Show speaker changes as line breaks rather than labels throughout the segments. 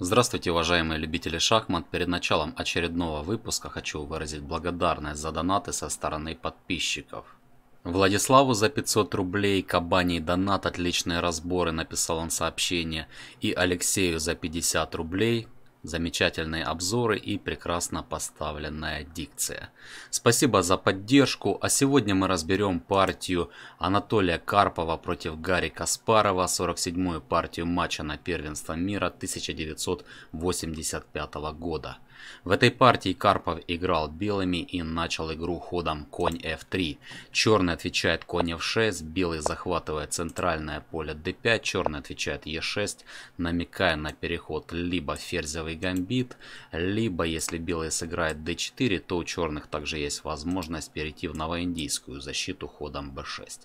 Здравствуйте, уважаемые любители шахмат! Перед началом очередного выпуска хочу выразить благодарность за донаты со стороны подписчиков. Владиславу за 500 рублей, Кабани донат, отличные разборы, написал он сообщение, и Алексею за 50 рублей, замечательные обзоры и прекрасно поставленная дикция. Спасибо за поддержку, а сегодня мы разберем партию Анатолия Карпова против Гарри Каспарова, 47-ю партию матча на первенство мира 1985 года. В этой партии Карпов играл белыми и начал игру ходом конь f3. Черный отвечает конь f6, белый захватывает центральное поле d5, черный отвечает e6, намекая на переход либо ферзевый гамбит, либо если белый сыграет d4, то у черных также есть возможность перейти в новоиндийскую защиту ходом b6.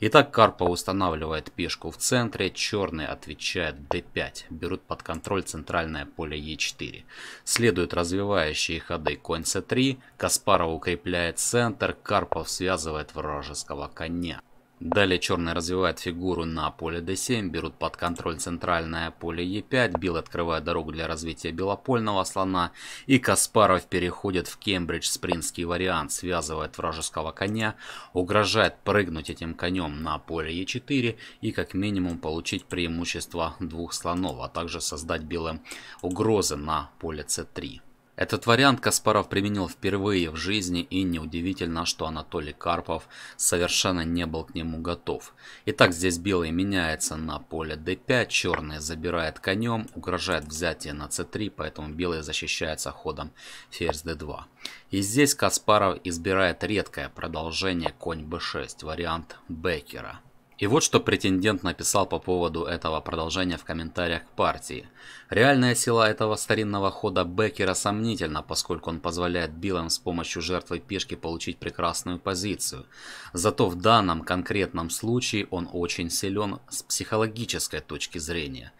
Итак, Карпов устанавливает пешку в центре, черный отвечает d5, берут под контроль центральное поле e4. Следует развивающие ходы конь c3, Каспаров укрепляет центр, Карпов связывает вражеского коня. Далее черный развивает фигуру на поле d7, берут под контроль центральное поле e5, Билл открывает дорогу для развития белопольного слона, и Каспаров переходит в Кембридж-спринский вариант, связывает вражеского коня, угрожает прыгнуть этим конем на поле e4 и как минимум получить преимущество двух слонов, а также создать белым угрозы на поле c3. Этот вариант Каспаров применил впервые в жизни и неудивительно, что Анатолий Карпов совершенно не был к нему готов. Итак, здесь белый меняется на поле d5, черный забирает конем, угрожает взятие на c3, поэтому белый защищается ходом ферзь d2. И здесь Каспаров избирает редкое продолжение конь b6, вариант Бекера. И вот что претендент написал по поводу этого продолжения в комментариях к партии. Реальная сила этого старинного хода Беккера сомнительна, поскольку он позволяет Биллам с помощью жертвы пешки получить прекрасную позицию. Зато в данном конкретном случае он очень силен с психологической точки зрения.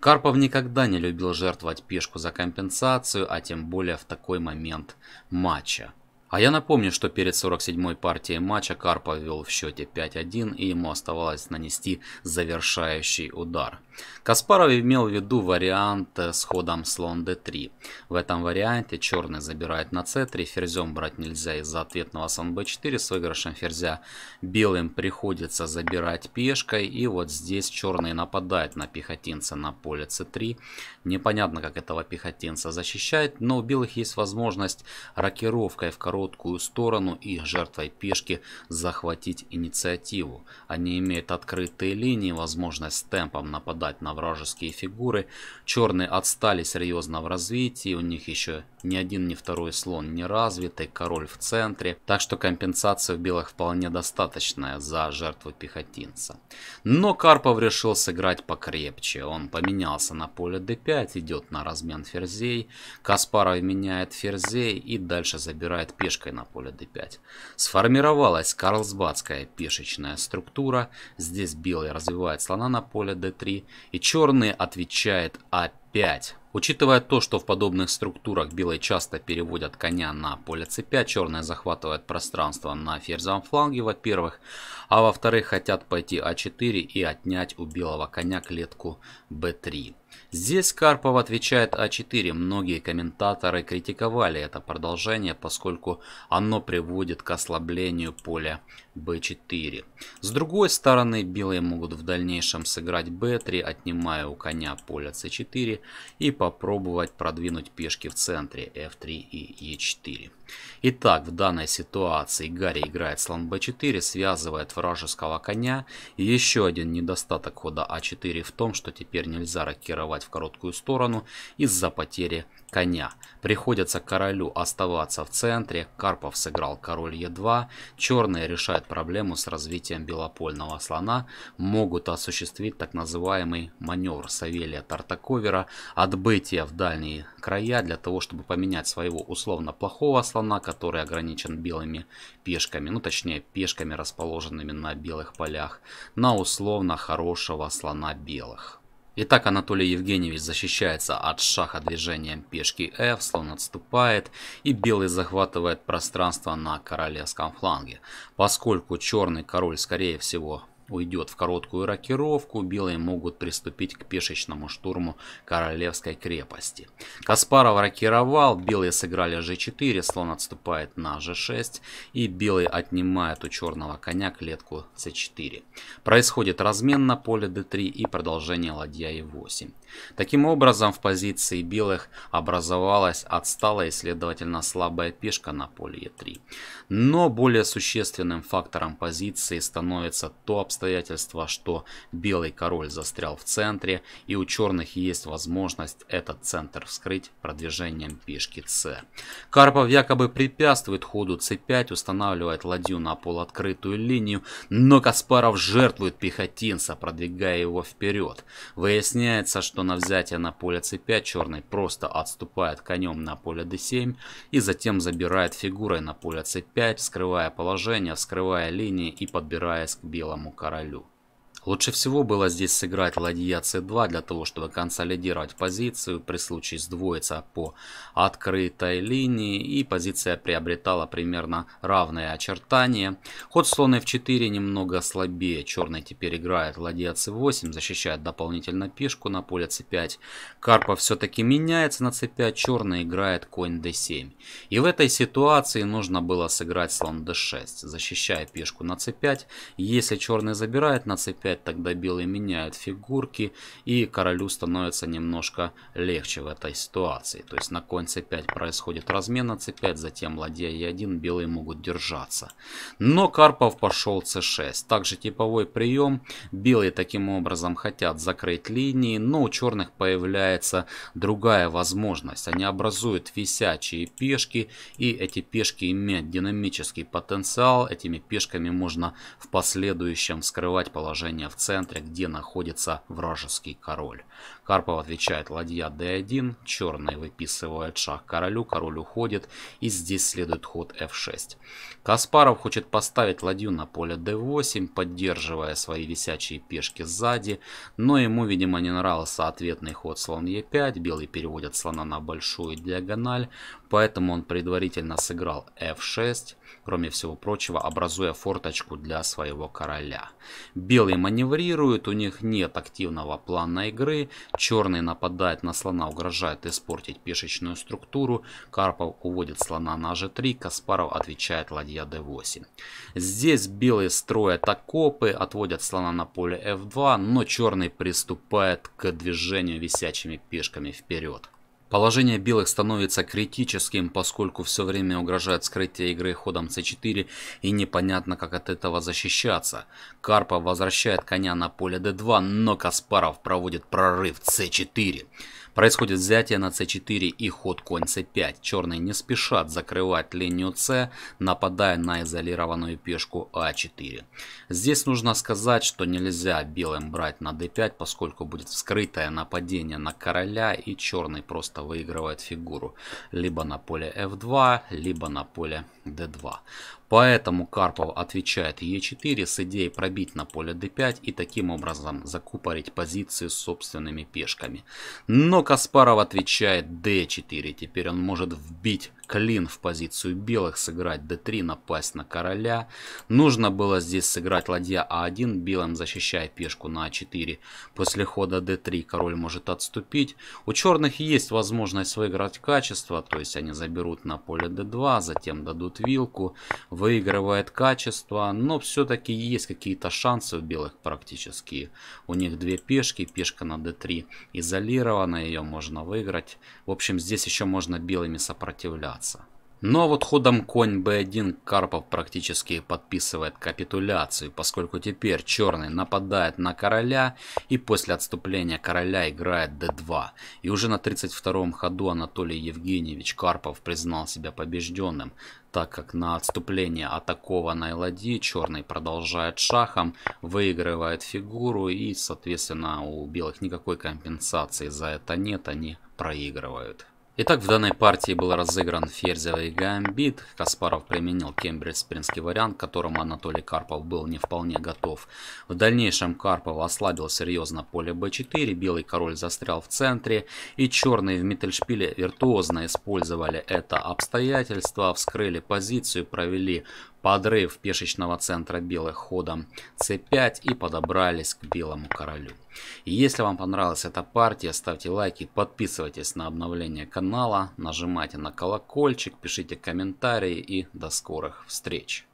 Карпов никогда не любил жертвовать пешку за компенсацию, а тем более в такой момент матча. А я напомню, что перед 47-й партией матча Карпов вел в счете 5-1 и ему оставалось нанести завершающий удар. Каспаров имел в виду вариант э, с ходом слон d3. В этом варианте черный забирает на c3, ферзем брать нельзя из-за ответного слон b4 с выигрышем ферзя. Белым приходится забирать пешкой и вот здесь черный нападает на пехотинца на поле c3. Непонятно как этого пехотинца защищать, но у белых есть возможность рокировкой в коробке короткую сторону и жертвой пешки захватить инициативу. Они имеют открытые линии, возможность темпом нападать на вражеские фигуры. Черные отстали серьезно в развитии, у них еще ни один, ни второй слон не развитый, король в центре. Так что компенсация в белых вполне достаточная за жертву пехотинца. Но Карпов решил сыграть покрепче. Он поменялся на поле d5, идет на размен ферзей. Каспаров меняет ферзей и дальше забирает пешку пешкой на поле d5. Сформировалась карлсбадская пешечная структура. Здесь белый развивает слона на поле d3. И черный отвечает a5. А Учитывая то, что в подобных структурах белые часто переводят коня на поле c5, черные захватывают пространство на ферзовом фланге, во-первых, а во-вторых, хотят пойти а4 и отнять у белого коня клетку b3. Здесь Карпов отвечает А4. Многие комментаторы критиковали это продолжение, поскольку оно приводит к ослаблению поля b4. С другой стороны, белые могут в дальнейшем сыграть b3, отнимая у коня поле c4 и попробовать продвинуть пешки в центре f3 и e4. Итак, в данной ситуации Гарри играет слон b4, связывает вражеского коня. И еще один недостаток хода а4 в том, что теперь нельзя рокировать в короткую сторону из-за потери коня. Приходится королю оставаться в центре, Карпов сыграл король Е2, черные решают проблему с развитием белопольного слона, могут осуществить так называемый маневр Савелия Тартаковера, отбытие в дальние края для того, чтобы поменять своего условно плохого слона, который ограничен белыми пешками, ну точнее пешками, расположенными на белых полях, на условно хорошего слона белых. Итак, Анатолий Евгеньевич защищается от шаха движением пешки F, слон отступает и белый захватывает пространство на королевском фланге. Поскольку черный король скорее всего уйдет в короткую рокировку, белые могут приступить к пешечному штурму королевской крепости. Каспаров рокировал, белые сыграли g4, слон отступает на g6 и белые отнимают у черного коня клетку c4. Происходит размен на поле d3 и продолжение ладья e8. Таким образом в позиции белых образовалась отсталая и следовательно слабая пешка на поле e3. Но более существенным фактором позиции становится то обстоятельство, что белый король застрял в центре, и у черных есть возможность этот центр вскрыть продвижением пешки С. Карпов якобы препятствует ходу c 5 устанавливает ладью на полуоткрытую линию, но Каспаров жертвует пехотинца, продвигая его вперед. Выясняется, что на взятие на поле c 5 черный просто отступает конем на поле D7 и затем забирает фигурой на поле c 5 скрывая положение, вскрывая линии и подбираясь к белому 卡拉路。Лучше всего было здесь сыграть ладья c2 для того, чтобы консолидировать позицию, при случае сдвоиться по открытой линии, и позиция приобретала примерно равные очертания. Ход слона f4 немного слабее, черный теперь играет ладья c8, защищает дополнительно пешку на поле c5. Карпа все-таки меняется на c5, черный играет конь d7. И в этой ситуации нужно было сыграть слон d6, защищая пешку на c5. Если черный забирает на c5, Опять тогда белые меняют фигурки, и королю становится немножко легче в этой ситуации. То есть на конь c5 происходит размен на c5, затем ладья e1, белые могут держаться. Но Карпов пошел c6. Также типовой прием. Белые таким образом хотят закрыть линии, но у черных появляется другая возможность. Они образуют висячие пешки, и эти пешки имеют динамический потенциал. Этими пешками можно в последующем скрывать положение положение в центре, где находится вражеский король. Карпов отвечает ладья d1, черные выписывают шаг королю, король уходит и здесь следует ход f6. Каспаров хочет поставить ладью на поле d8, поддерживая свои висячие пешки сзади, но ему, видимо, не нравился ответный ход слон e5, белый переводит слона на большую диагональ, поэтому он предварительно сыграл f6, кроме всего прочего, образуя форточку для своего короля. Белый маневрирует, у них нет активного плана игры, черный нападает на слона, угрожает испортить пешечную структуру, Карпов уводит слона на g3, Каспаров отвечает ладья d8. Здесь белые строят окопы, отводят слона на поле f2, но черный приступает к движению висячими пешками вперед. Положение белых становится критическим, поскольку все время угрожает скрытие игры ходом c4 и непонятно как от этого защищаться. Карпов возвращает коня на поле d2, но Каспаров проводит прорыв c4. Происходит взятие на c4 и ход конь c5. Черные не спешат закрывать линию c, нападая на изолированную пешку а4. Здесь нужно сказать, что нельзя белым брать на d5, поскольку будет вскрытое нападение на короля и черный просто выигрывает фигуру либо на поле f2, либо на поле d2. Поэтому Карпов отвечает Е4 с идеей пробить на поле d5 и таким образом закупорить позиции собственными пешками. Но Каспаров отвечает d4. Теперь он может вбить клин в позицию белых, сыграть d3, напасть на короля. Нужно было здесь сыграть ладья а1, белым защищая пешку на а4. После хода d3 король может отступить. У черных есть возможность выиграть качество, то есть они заберут на поле d2, затем дадут вилку. В выигрывает качество, но все-таки есть какие-то шансы у белых практически. У них две пешки, пешка на d3 изолирована, ее можно выиграть. В общем, здесь еще можно белыми сопротивляться. Но вот ходом конь b1 Карпов практически подписывает капитуляцию, поскольку теперь черный нападает на короля и после отступления короля играет d2. И уже на 32-м ходу Анатолий Евгеньевич Карпов признал себя побежденным, так как на отступление атакованной ладьи черный продолжает шахом, выигрывает фигуру и соответственно у белых никакой компенсации за это нет, они проигрывают. Итак, в данной партии был разыгран ферзевый гамбит. Каспаров применил кембриджспринский вариант, к которому Анатолий Карпов был не вполне готов. В дальнейшем Карпов ослабил серьезно поле b4, белый король застрял в центре, и черные в Миттельшпиле виртуозно использовали это обстоятельство, вскрыли позицию, провели подрыв пешечного центра белых ходом c5 и подобрались к белому королю. И если вам понравилась эта партия, ставьте лайки, подписывайтесь на обновление канала, нажимайте на колокольчик, пишите комментарии и до скорых встреч.